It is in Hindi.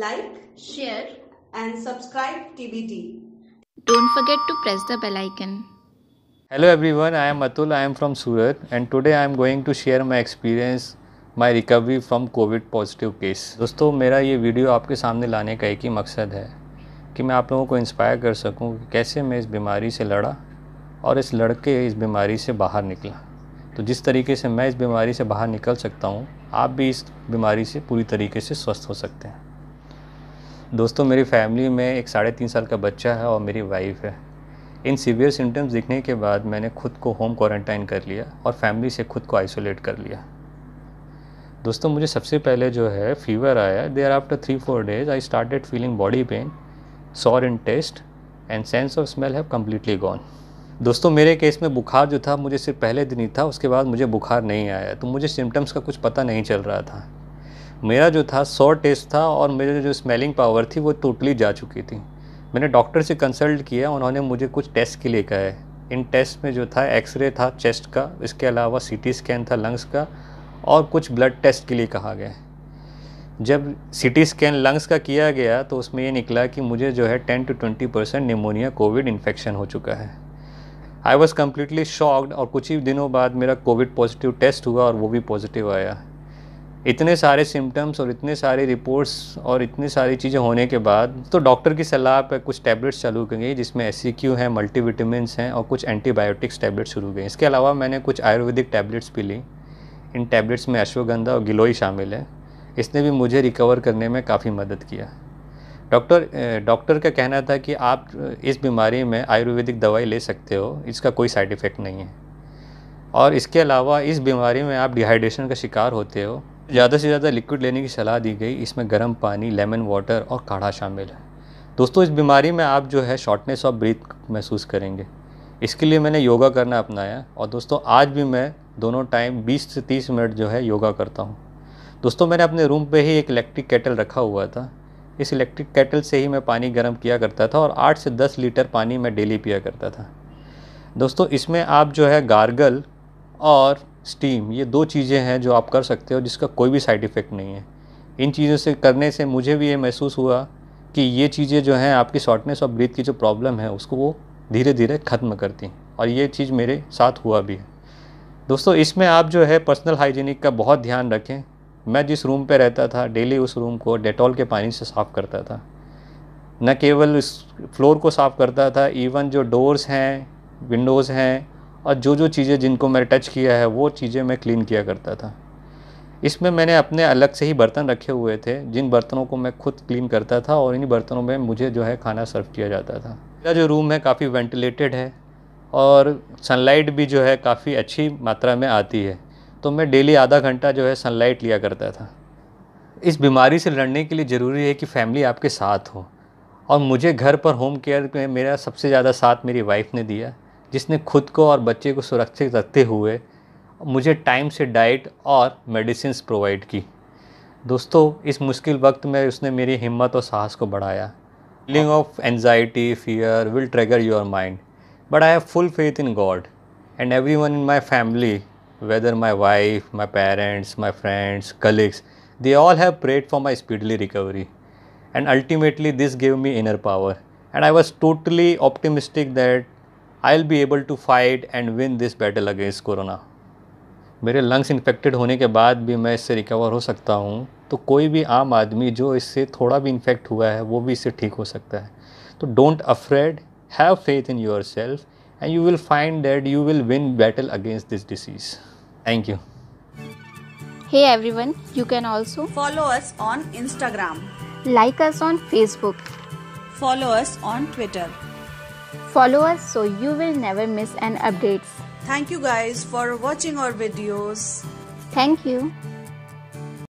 like, share, and subscribe TBT. Don't forget to press the bell icon. Hello everyone, I am Atul, I am from Surat, and today I am going to share my experience my recovery from covid positive case दोस्तों मेरा ये वीडियो आपके सामने लाने का एक ही मकसद है कि मैं आप लोगों को इंस्पायर कर सकूं कि कैसे मैं इस बीमारी से लड़ा और इस लड़के इस बीमारी से बाहर निकला तो जिस तरीके से मैं इस बीमारी से बाहर निकल सकता हूँ आप भी इस बीमारी से पूरी तरीके से स्वस्थ हो सकते हैं दोस्तों मेरी फैमिली में एक साढ़े तीन साल का बच्चा है और मेरी वाइफ है इन सीवियर सिम्टम्स दिखने के बाद मैंने खुद को होम क्वारंटाइन कर लिया और फैमिली से खुद को आइसोलेट कर लिया दोस्तों मुझे सबसे पहले जो है फीवर आया thereafter three four days I started feeling body pain sore in taste and sense of smell have completely gone दोस्तों मेरे केस में बुखार जो था मुझे सिर्फ पहले दिन ही था उसके बाद मुझे बुखार नहीं आया तो मुझे सिम्टम्स का कुछ पता नहीं चल रहा था मेरा जो था सौ टेस्ट था और मेरे जो स्मेलिंग पावर थी वो टोटली जा चुकी थी मैंने डॉक्टर से कंसल्ट किया उन्होंने मुझे कुछ टेस्ट के लिए कहा है इन टेस्ट में जो था एक्सरे था चेस्ट का इसके अलावा सीटी स्कैन था लंग्स का और कुछ ब्लड टेस्ट के लिए कहा गया जब सीटी स्कैन लंग्स का किया गया तो उसमें ये निकला कि मुझे जो है ten to twenty percent pneumonia covid infection हो चुका है आई वॉज़ कम्प्लीटली शॉक्ड और कुछ ही दिनों बाद मेरा कोविड पॉजिटिव टेस्ट हुआ और वो भी पॉजिटिव आया इतने सारे सिम्टम्स और इतने सारे रिपोर्ट्स और इतनी सारी चीज़ें होने के बाद तो डॉक्टर की सलाह पर कुछ टैबलेट्स चालू की गई जिसमें एस e हैं मल्टीविटामस हैं और कुछ एंटीबायोटिक्स टैबलेट्स शुरू गई इसके अलावा मैंने कुछ आयुर्वेदिक टैबलेट्स भी ली इन टैबलेट्स में अश्वगंधा और गिलोई शामिल है इसने भी मुझे रिकवर करने में काफ़ी मदद किया डॉक्टर डॉक्टर का कहना था कि आप इस बीमारी में आयुर्वेदिक दवाई ले सकते हो इसका कोई साइड इफ़ेक्ट नहीं है और इसके अलावा इस बीमारी में आप डिहाइड्रेशन का शिकार होते हो ज़्यादा से ज़्यादा लिक्विड लेने की सलाह दी गई इसमें गर्म पानी लेमन वाटर और काढ़ा शामिल है दोस्तों इस बीमारी में आप जो है शॉर्टनेस ऑफ ब्रीथ महसूस करेंगे इसके लिए मैंने योगा करना अपनाया और दोस्तों आज भी मैं दोनों टाइम 20 से 30 मिनट जो है योगा करता हूँ दोस्तों मैंने अपने रूम पे ही एक इलेक्ट्रिक केटल रखा हुआ था इस इलेक्ट्रिक केटल से ही मैं पानी गर्म किया करता था और 8 से 10 लीटर पानी मैं डेली पिया करता था दोस्तों इसमें आप जो है गार्गल और स्टीम ये दो चीज़ें हैं जो आप कर सकते हो जिसका कोई भी साइड इफ़ेक्ट नहीं है इन चीज़ों से करने से मुझे भी ये महसूस हुआ कि ये चीज़ें जो हैं आपकी शॉर्टनेस और ब्रीथ की जो प्रॉब्लम है उसको वो धीरे धीरे ख़त्म करती और ये चीज़ मेरे साथ हुआ भी है दोस्तों इसमें आप जो है पर्सनल हाइजीनिक का बहुत ध्यान रखें मैं जिस रूम पर रहता था डेली उस रूम को डेटॉल के पानी से साफ़ करता था न केवल उस फ्लोर को साफ़ करता था इवन जो डोर्स हैं विंडोज़ हैं और जो जो चीज़ें जिनको मैंने टच किया है वो चीज़ें मैं क्लीन किया करता था इसमें मैंने अपने अलग से ही बर्तन रखे हुए थे जिन बर्तनों को मैं खुद क्लीन करता था और इन्हीं बर्तनों में मुझे जो है खाना सर्व किया जाता था मेरा जो रूम है काफ़ी वेंटिलेटेड है और सनलाइट भी जो है काफ़ी अच्छी मात्रा में आती है तो मैं डेली आधा घंटा जो है सनलाइट लिया करता था इस बीमारी से लड़ने के लिए ज़रूरी है कि फैमिली आपके साथ हो और मुझे घर पर होम केयर में मेरा सबसे ज़्यादा साथ मेरी वाइफ ने दिया जिसने खुद को और बच्चे को सुरक्षित रखते हुए मुझे टाइम से डाइट और मेडिसिन प्रोवाइड की दोस्तों इस मुश्किल वक्त में उसने मेरी हिम्मत और साहस को बढ़ाया feeling of anxiety fear will trigger your mind but I have full faith in God and everyone in my family whether my wife my parents my friends colleagues they all have prayed for my speedily recovery and ultimately this gave me inner power and I was totally optimistic that I will be able to fight and win this battle against corona मेरे लंग्स इन्फेक्टेड होने के बाद भी मैं इससे रिकवर हो सकता हूँ तो कोई भी आम आदमी जो इससे थोड़ा भी इन्फेक्ट हुआ है वो भी इससे ठीक हो सकता है तो don't afraid have faith in yourself and you will find that you will win battle against this disease thank you Hey everyone, you can also follow us on Instagram like us on Facebook follow us on Twitter Follow us so you will never miss an update. Thank you guys for watching our videos. Thank you.